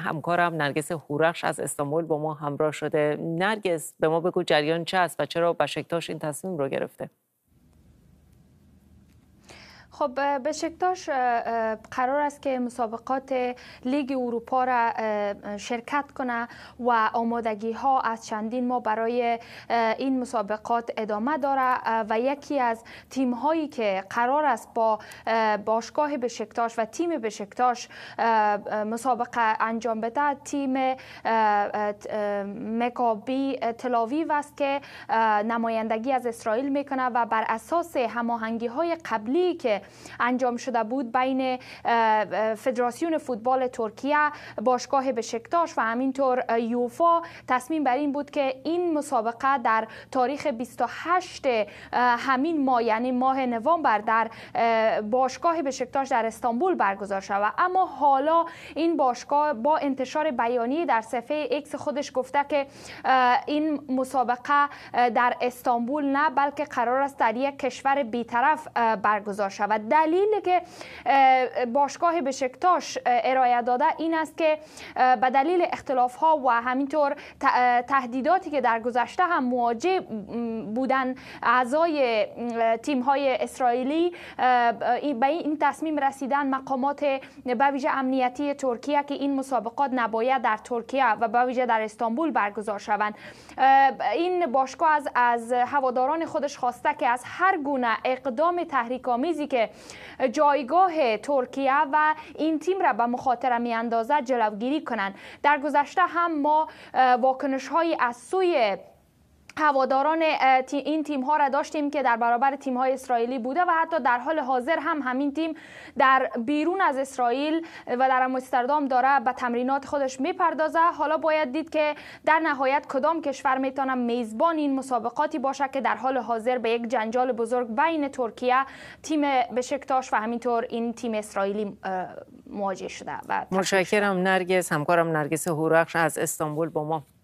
همکارم نرگس هورخش از استانبول با ما همراه شده نرگس به ما بگو جریان چه است و چرا بشکتاش این تصمیم رو گرفته خب بشکتاش قرار است که مسابقات لیگ اروپا را شرکت کنه و آمادگی ها از چندین ماه برای این مسابقات ادامه داره و یکی از تیم هایی که قرار است با باشگاه بشکتاش و تیم بشکتاش مسابقه انجام بده تیم مکابی تلاویو است که نمایندگی از اسرائیل میکنه و بر اساس هماهنگی های قبلی که انجام شده بود بین فدراسیون فوتبال ترکیه باشگاه بشکتاش و همینطور یوفا تصمیم بر این بود که این مسابقه در تاریخ 28 همین ماه یعنی ماه نوامبر در باشگاه بشکتاش در استانبول برگزار شود اما حالا این باشگاه با انتشار بیانیه در صفحه ایکس خودش گفته که این مسابقه در استانبول نه بلکه قرار است در یک کشور بیطرف برگزار شود دلیل که باشگاه بشکتاش ارائه داده این است که به دلیل اختلاف ها و همینطور تهدیداتی که در گذشته هم مواجه بودن اعضای تیم های اسرائیلی به این تصمیم رسیدن مقامات به ویژه امنیتی ترکیه که این مسابقات نباید در ترکیه و به ویژه در استانبول برگزار شوند این باشگاه از از هواداران خودش خواسته که از هر گونه اقدام تحریک آمیزی که جایگاه ترکیه و این تیم را به مخاطره می اندازد جلوگیری کنند در گذشته هم ما واکنش های از سوی هواداران این تیم ها را داشتیم که در برابر تیم های اسرائیلی بوده و حتی در حال حاضر هم همین تیم در بیرون از اسرائیل و در مستردام داره به تمرینات خودش میپردازه حالا باید دید که در نهایت کدام کشور میتونه میزبان این مسابقاتی باشه که در حال حاضر به یک جنجال بزرگ بین ترکیه تیم بشکتاش و همینطور این تیم اسرائیلی مواجه شده و متشکرم نرگس همکارم نرگس هورخش از استانبول با ما